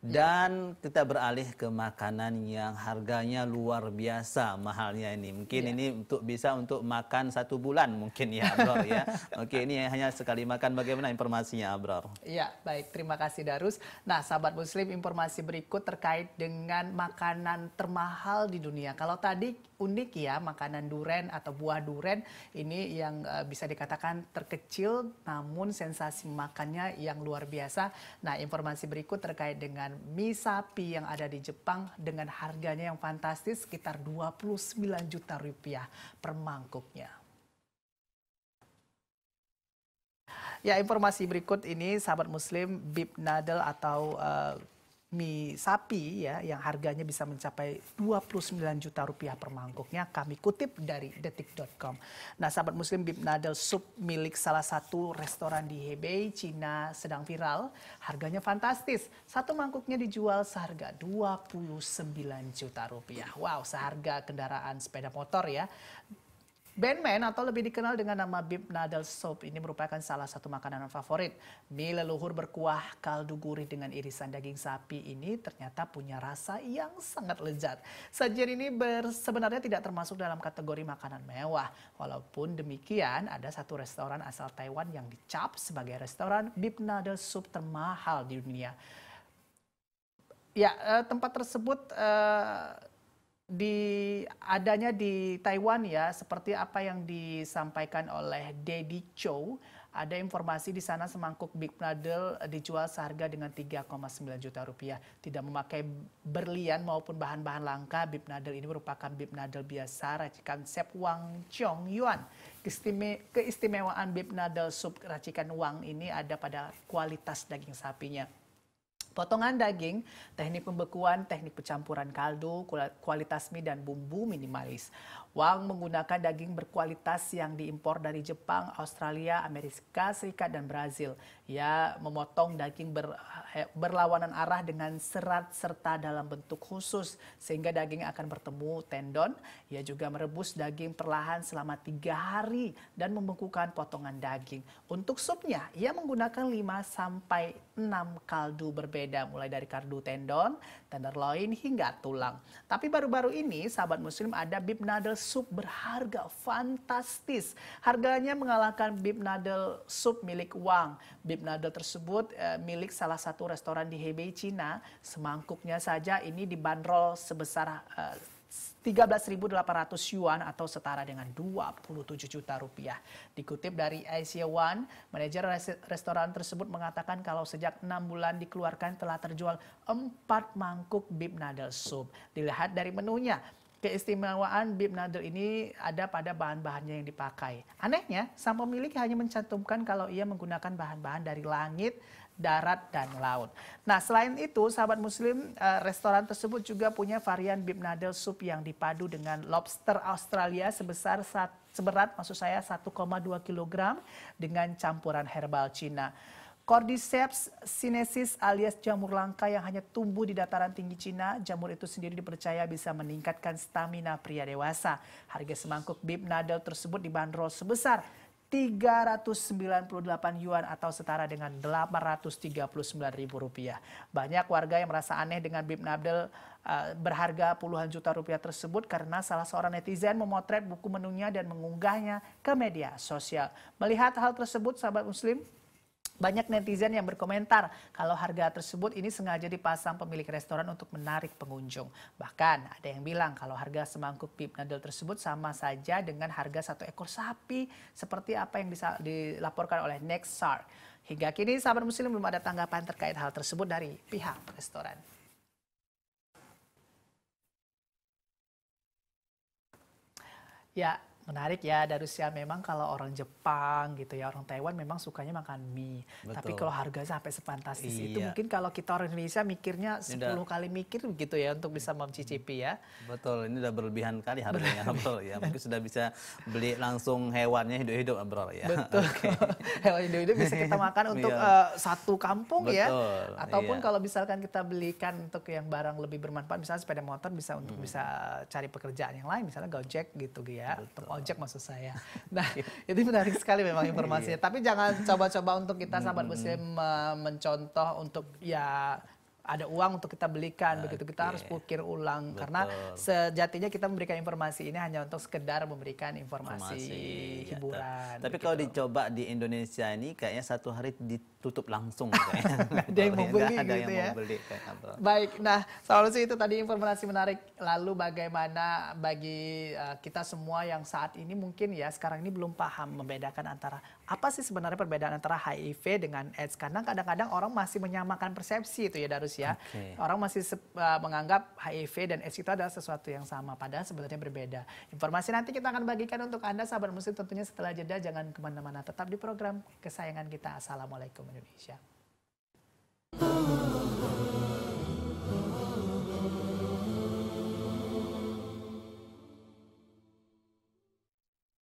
Ya. dan kita beralih ke makanan yang harganya luar biasa mahalnya ini. Mungkin yeah. ini untuk bisa untuk makan satu bulan mungkin ya Abrar ya. Oke ini hanya sekali makan bagaimana informasinya Abrar? Ya baik terima kasih Darus. Nah sahabat muslim informasi berikut terkait dengan makanan termahal di dunia. Kalau tadi unik ya makanan duren atau buah duren ini yang eh, bisa dikatakan terkecil namun sensasi makannya yang luar biasa. Nah informasi berikut terkait dengan dengan mie sapi yang ada di Jepang dengan harganya yang fantastis sekitar 29 juta rupiah per mangkuknya. Ya informasi berikut ini sahabat muslim Bib Nadel atau uh, mie sapi ya yang harganya bisa mencapai 29 juta rupiah per mangkuknya kami kutip dari detik.com. Nah sahabat muslim bib nadel sup milik salah satu restoran di Hebei, Cina sedang viral. Harganya fantastis. Satu mangkuknya dijual seharga 29 juta rupiah. Wow seharga kendaraan sepeda motor ya. Batman atau lebih dikenal dengan nama Bib Nadal Soup ini merupakan salah satu makanan favorit. Mie leluhur berkuah kaldu gurih dengan irisan daging sapi ini ternyata punya rasa yang sangat lezat. Sajian ini sebenarnya tidak termasuk dalam kategori makanan mewah. Walaupun demikian, ada satu restoran asal Taiwan yang dicap sebagai restoran Bib Nadal Soup termahal di dunia. Ya, eh, tempat tersebut eh, di adanya di Taiwan ya seperti apa yang disampaikan oleh Dedi Chow ada informasi di sana semangkuk Big Nadel dijual seharga dengan 3,9 juta rupiah. Tidak memakai berlian maupun bahan-bahan langka, Big Nadel ini merupakan Big Nadel biasa racikan Sep Wang Chong Yuan. Keistime keistimewaan Big Nadel sup racikan Wang ini ada pada kualitas daging sapinya Potongan daging, teknik pembekuan, teknik pencampuran kaldu, kualitas mie dan bumbu minimalis. Wang menggunakan daging berkualitas yang diimpor dari Jepang, Australia, Amerika Serikat dan Brazil. Ia memotong daging ber, eh, berlawanan arah dengan serat serta dalam bentuk khusus sehingga daging akan bertemu tendon. Ia juga merebus daging perlahan selama tiga hari dan membekukan potongan daging. Untuk supnya, ia menggunakan 5 sampai 6 kaldu berbeda mulai dari kaldu tendon, tenderloin hingga tulang. Tapi baru-baru ini sahabat muslim ada bib noodle soup berharga fantastis. Harganya mengalahkan bib noodle soup milik Wang. Bib noodle tersebut eh, milik salah satu restoran di Hebei, Cina. Semangkuknya saja ini dibanderol sebesar eh, 13.800 yuan atau setara dengan 27 juta rupiah. Dikutip dari Asia One, manajer restoran tersebut mengatakan kalau sejak enam bulan dikeluarkan telah terjual 4 mangkuk beef noodle soup. Dilihat dari menunya, keistimewaan beef noodle ini ada pada bahan-bahannya yang dipakai. Anehnya, sang pemilik hanya mencantumkan kalau ia menggunakan bahan-bahan dari langit darat, dan laut. Nah, selain itu, sahabat muslim, eh, restoran tersebut juga punya varian beef noodle soup yang dipadu dengan lobster Australia sebesar sat, seberat maksud saya 1,2 kg dengan campuran herbal Cina. Cordyceps sinensis alias jamur langka yang hanya tumbuh di dataran tinggi Cina, jamur itu sendiri dipercaya bisa meningkatkan stamina pria dewasa. Harga semangkuk beef noodle tersebut dibanderol sebesar 398 yuan atau setara dengan 839 ribu rupiah. Banyak warga yang merasa aneh dengan bib Nabdel uh, berharga puluhan juta rupiah tersebut karena salah seorang netizen memotret buku menunya dan mengunggahnya ke media sosial. Melihat hal tersebut, sahabat muslim, banyak netizen yang berkomentar kalau harga tersebut ini sengaja dipasang pemilik restoran untuk menarik pengunjung. Bahkan ada yang bilang kalau harga semangkuk pip noodle tersebut sama saja dengan harga satu ekor sapi seperti apa yang bisa dilaporkan oleh Next Shark. Hingga kini sahabat muslim belum ada tanggapan terkait hal tersebut dari pihak restoran. Ya, Menarik ya Darusia memang kalau orang Jepang gitu ya orang Taiwan memang sukanya makan mie. Betul. Tapi kalau harga sampai sefantastis iya. itu mungkin kalau kita orang Indonesia mikirnya ini 10 udah, kali mikir gitu ya untuk bisa mencicipi ya. Betul, ini udah berlebihan kali harganya betul ya. Mungkin sudah bisa beli langsung hewannya hidup-hidup ya. Betul. okay. Hewan hidup-hidup bisa kita makan untuk uh, satu kampung ya. betul. ya. Ataupun iya. kalau misalkan kita belikan untuk yang barang lebih bermanfaat misalnya sepeda motor bisa untuk hmm. bisa cari pekerjaan yang lain misalnya Gojek gitu ya. Betul ojek maksud saya. Nah, itu menarik sekali memang informasinya. Iya. Tapi jangan coba-coba untuk kita sahabat muslim eh, mencontoh untuk ya ada uang untuk kita belikan okay. begitu kita harus pikir ulang Betul. karena sejatinya kita memberikan informasi ini hanya untuk sekedar memberikan informasi, informasi ya, hiburan. Ya, tapi kalau dicoba di Indonesia ini kayaknya satu hari ditutup langsung kayaknya. ada yang mau ya, beli ada gitu Mau ya. beli, Baik, nah solusi itu tadi informasi menarik lalu bagaimana bagi uh, kita semua yang saat ini mungkin ya sekarang ini belum paham membedakan antara apa sih sebenarnya perbedaan antara HIV dengan AIDS? Karena kadang-kadang orang masih menyamakan persepsi itu ya Darus ya. Okay. Orang masih uh, menganggap HIV dan AIDS itu adalah sesuatu yang sama, padahal sebenarnya berbeda. Informasi nanti kita akan bagikan untuk Anda sahabat muslim tentunya setelah jeda jangan kemana-mana. Tetap di program kesayangan kita. Assalamualaikum Indonesia. Oh.